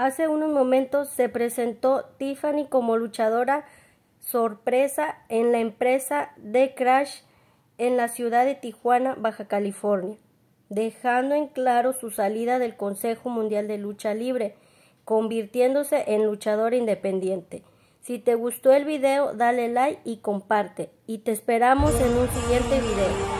Hace unos momentos se presentó Tiffany como luchadora sorpresa en la empresa de Crash en la ciudad de Tijuana, Baja California, dejando en claro su salida del Consejo Mundial de Lucha Libre, convirtiéndose en luchadora independiente. Si te gustó el video, dale like y comparte. Y te esperamos en un siguiente video.